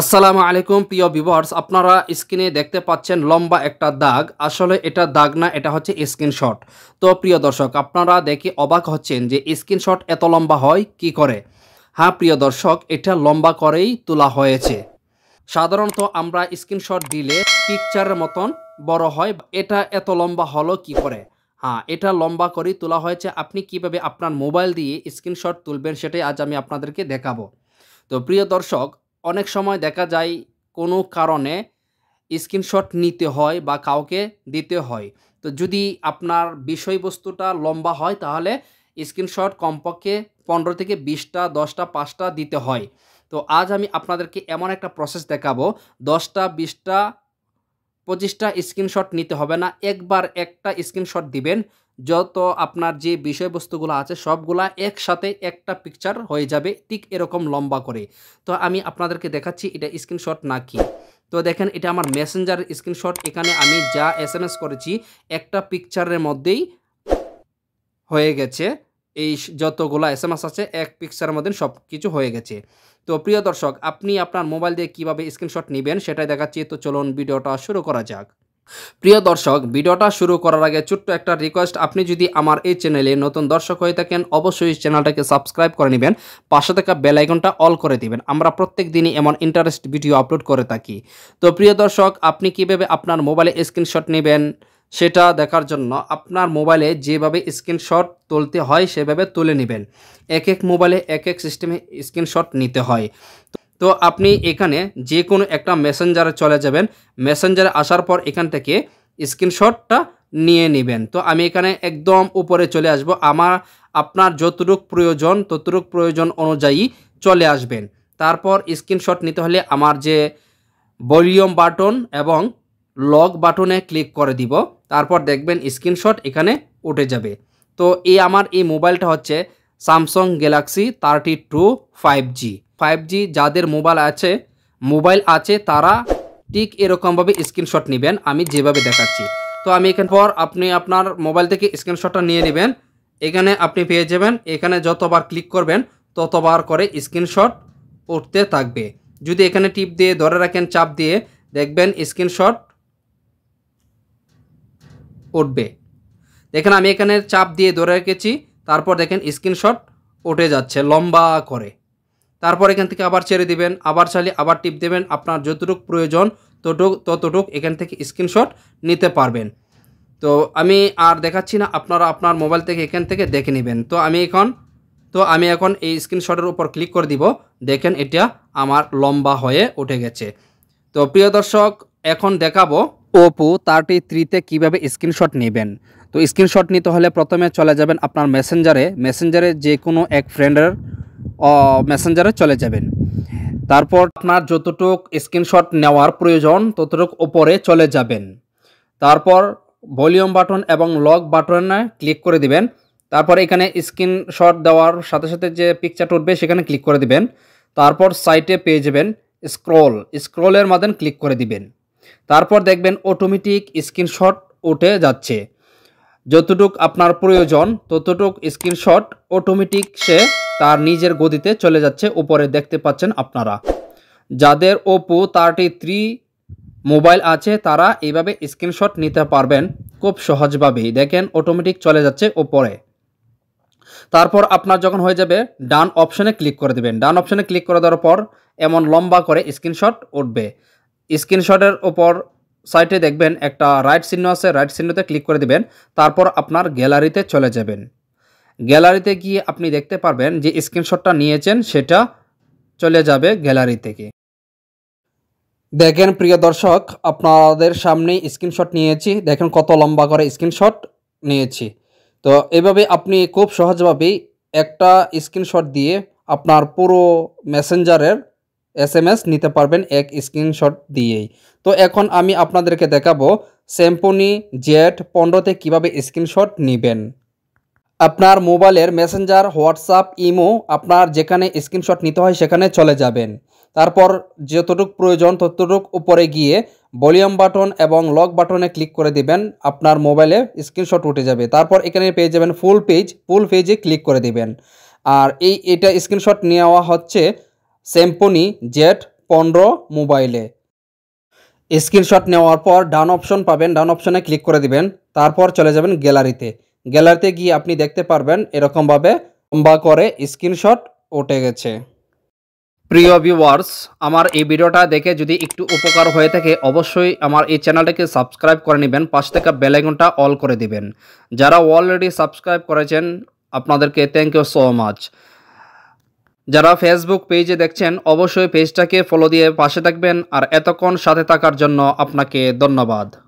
আসসালামু আলাইকুম প্রিয় ভিভার্স আপনারা স্ক্রিনে দেখতে পাচ্ছেন লম্বা একটা দাগ আসলে এটা দাগ না এটা হচ্ছে স্ক্রিনশট তো প্রিয় দর্শক আপনারা দেখে অবাক হচ্ছেন যে স্ক্রিনশট এত লম্বা হয় কি করে হ্যাঁ প্রিয় দর্শক এটা লম্বা করেই তোলা হয়েছে সাধারণত আমরা স্ক্রিনশট দিলে পিকচারের মতন বড় হয় এটা এত লম্বা হলো কি করে হ্যাঁ এটা লম্বা করেই তোলা হয়েছে আপনি কিভাবে আপনার মোবাইল দিয়ে স্ক্রিনশট তুলবেন সেটাই আজ আমি আপনাদেরকে দেখাবো তো প্রিয় দর্শক অনেক সময় দেখা যায় কোনো কারণে স্ক্রিনশট নিতে হয় বা কাউকে দিতে হয় তো যদি আপনার বিষয়বস্তুটা লম্বা হয় তাহলে স্ক্রিনশট কমপক্ষে পনেরো থেকে বিশটা দশটা পাঁচটা দিতে হয় তো আজ আমি আপনাদেরকে এমন একটা প্রসেস দেখাবো দশটা বিশটা পঁচিশটা স্ক্রিনশট নিতে হবে না একবার একটা স্ক্রিনশট দিবেন যত আপনার যে বিষয়বস্তুগুলো আছে সবগুলা একসাথে একটা পিকচার হয়ে যাবে ঠিক এরকম লম্বা করে তো আমি আপনাদেরকে দেখাচ্ছি এটা স্ক্রিনশট না কি তো দেখেন এটা আমার মেসেঞ্জার স্ক্রিনশট এখানে আমি যা এস এম এস করেছি একটা পিকচারের মধ্যেই হয়ে গেছে এই যতগুলো এস এম এস আছে এক পিকচারের মধ্যে সব কিছু হয়ে গেছে তো প্রিয় দর্শক আপনি আপনার মোবাইল দিয়ে কীভাবে স্ক্রিনশট নেবেন সেটাই দেখাচ্ছি তো চলুন ভিডিওটা শুরু করা যাক প্রিয় দর্শক ভিডিওটা শুরু করার আগে ছোট্ট একটা রিকোয়েস্ট আপনি যদি আমার এই চ্যানেলে নতুন দর্শক হয়ে থাকেন অবশ্যই চ্যানেলটাকে সাবস্ক্রাইব করে নেবেন পাশে থাকা বেল অল করে দিবেন আমরা প্রত্যেক দিনই এমন ইন্টারেস্ট ভিডিও আপলোড করে থাকি তো প্রিয় দর্শক আপনি কিভাবে আপনার মোবাইলে স্ক্রিনশট নেবেন সেটা দেখার জন্য আপনার মোবাইলে যেভাবে স্ক্রিনশট তুলতে হয় সেভাবে তুলে নেবেন এক এক মোবাইলে এক এক সিস্টেমে স্ক্রিনশট নিতে হয় তো আপনি এখানে যে কোনো একটা মেসেঞ্জারে চলে যাবেন মেসেঞ্জারে আসার পর এখান থেকে স্ক্রিনশটটা নিয়ে নেবেন তো আমি এখানে একদম উপরে চলে আসব আমার আপনার যতটুক প্রয়োজন ততটুক প্রয়োজন অনুযায়ী চলে আসবেন তারপর স্ক্রিনশট নিতে হলে আমার যে ভলিউম বাটন এবং লক বাটনে ক্লিক করে দিব তারপর দেখবেন স্ক্রিনশট এখানে উঠে যাবে তো এই আমার এই মোবাইলটা হচ্ছে Samsung Galaxy thirty two five G five G যাদের মোবাইল আছে মোবাইল আছে তারা ঠিক এরকমভাবে স্ক্রিনশট নেবেন আমি যেভাবে দেখাচ্ছি তো আমি এখান পর আপনি আপনার মোবাইল থেকে স্ক্রিনশটটা নিয়ে নেবেন এখানে আপনি পেয়ে যাবেন এখানে যতবার ক্লিক করবেন ততবার করে স্ক্রিনশট পড়তে থাকবে যদি এখানে টিপ দিয়ে ধরে রাখেন চাপ দিয়ে দেখবেন স্ক্রিনশট উঠবে দেখেন আমি এখানে চাপ দিয়ে ধরে রেখেছি তারপর দেখেন স্ক্রিনশট উঠে যাচ্ছে লম্বা করে তারপর এখান থেকে আবার ছেড়ে দিবেন আবার চালি আবার টিপ দেবেন আপনার যতটুক প্রয়োজন ততটুক ততটুক এখান থেকে স্ক্রিনশট নিতে পারবেন তো আমি আর দেখাচ্ছি না আপনারা আপনার মোবাইল থেকে এখান থেকে দেখে নেবেন তো আমি এখন তো আমি এখন এই স্ক্রিনশটের উপর ক্লিক করে দিব দেখেন এটা আমার লম্বা হয়ে উঠে গেছে তো প্রিয় দর্শক এখন দেখাবো ওপো থার্টি থ্রিতে কীভাবে স্ক্রিনশট নেবেন তো স্ক্রিনশট নিতে হলে প্রথমে চলে যাবেন আপনার মেসেঞ্জারে মেসেঞ্জারে যে কোনো এক ফ্রেন্ডের মেসেঞ্জারে চলে যাবেন তারপর আপনার যতটুক স্ক্রিনশট নেওয়ার প্রয়োজন ততটুক ওপরে চলে যাবেন তারপর ভলিউম বাটন এবং লক বাটনে ক্লিক করে দিবেন তারপর এখানে স্ক্রিনশট দেওয়ার সাথে সাথে যে পিকচারটা উঠবে সেখানে ক্লিক করে দিবেন তারপর সাইটে পেয়ে যাবেন স্ক্রল স্ক্রলের মাধ্যমে ক্লিক করে দিবেন তারপর দেখবেন অটোমেটিক স্ক্রিনশট উঠে যাচ্ছে যতটুক আপনার প্রয়োজন ততটুক স্ক্রিনশট অটোমেটিক সে তার নিজের গদিতে চলে যাচ্ছে উপরে দেখতে পাচ্ছেন আপনারা যাদের ওপো তারটি থ্রি মোবাইল আছে তারা এইভাবে স্ক্রিনশট নিতে পারবেন খুব সহজভাবেই দেখেন অটোমেটিক চলে যাচ্ছে ওপরে তারপর আপনার যখন হয়ে যাবে ডান অপশনে ক্লিক করে দেবেন ডান অপশনে ক্লিক করে দেওয়ার পর এমন লম্বা করে স্ক্রিনশট উঠবে স্ক্রিনশটের ওপর সাইটে দেখবেন একটা রাইট চিহ্ন আছে রাইট চিহ্নতে ক্লিক করে দেবেন তারপর আপনার গ্যালারিতে চলে যাবেন গ্যালারিতে গিয়ে আপনি দেখতে পারবেন যে স্ক্রিনশটটা নিয়েছেন সেটা চলে যাবে গ্যালারি থেকে দেখেন প্রিয় দর্শক আপনাদের সামনে স্ক্রিনশট নিয়েছি দেখেন কত লম্বা করে স্ক্রিনশট নিয়েছি তো এভাবে আপনি খুব সহজভাবেই একটা স্ক্রিনশট দিয়ে আপনার পুরো মেসেঞ্জারের এস নিতে পারবেন এক স্ক্রিনশট দিয়েই তো এখন আমি আপনাদেরকে দেখাবো স্যাম্পনি জেট পনেরোতে কিভাবে স্ক্রিনশট নেবেন আপনার মোবাইলের মেসেঞ্জার হোয়াটসঅ্যাপ ইমো আপনার যেখানে স্ক্রিনশট নিতে হয় সেখানে চলে যাবেন তারপর যতটুক প্রয়োজন ততটুক উপরে গিয়ে ভলিউম বাটন এবং লক বাটনে ক্লিক করে দিবেন আপনার মোবাইলে স্ক্রিনশট উঠে যাবে তারপর এখানে পেয়ে যাবেন ফুল পেজ ফুল পেজে ক্লিক করে দিবেন আর এই এটা স্ক্রিনশট নেওয়া হচ্ছে স্যাম্পনি জেট পনেরো মোবাইলে স্ক্রিনশট নেওয়ার পর ডান অপশন পাবেন ডান অপশনে ক্লিক করে দিবেন তারপর চলে যাবেন গ্যালারিতে গ্যালারিতে গিয়ে আপনি দেখতে পারবেন এরকমভাবে লম্বা করে স্ক্রিনশট উঠে গেছে প্রিয় ভিউয়ার্স আমার এই ভিডিওটা দেখে যদি একটু উপকার হয়ে থাকে অবশ্যই আমার এই চ্যানেলটাকে সাবস্ক্রাইব করে নেবেন পাশ থেকে বেলাইকনটা অল করে দিবেন যারা অলরেডি সাবস্ক্রাইব করেছেন আপনাদেরকে থ্যাংক ইউ সো মাচ যারা ফেসবুক পেজে দেখছেন অবশ্যই পেজটাকে ফলো দিয়ে পাশে থাকবেন আর এতক্ষণ সাথে থাকার জন্য আপনাকে ধন্যবাদ